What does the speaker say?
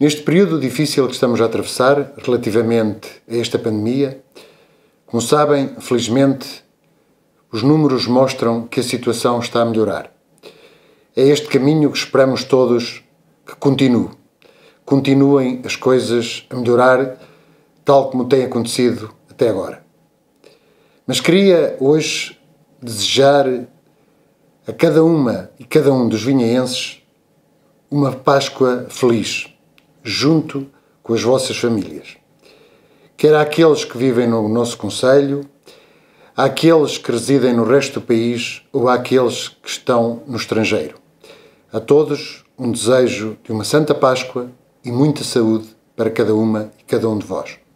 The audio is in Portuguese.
Neste período difícil que estamos a atravessar, relativamente a esta pandemia, como sabem, felizmente, os números mostram que a situação está a melhorar. É este caminho que esperamos todos que continue. Continuem as coisas a melhorar, tal como tem acontecido até agora. Mas queria hoje desejar a cada uma e cada um dos vinhaenses uma Páscoa feliz junto com as vossas famílias. Quer àqueles que vivem no nosso Conselho, àqueles que residem no resto do país ou àqueles que estão no estrangeiro. A todos, um desejo de uma Santa Páscoa e muita saúde para cada uma e cada um de vós.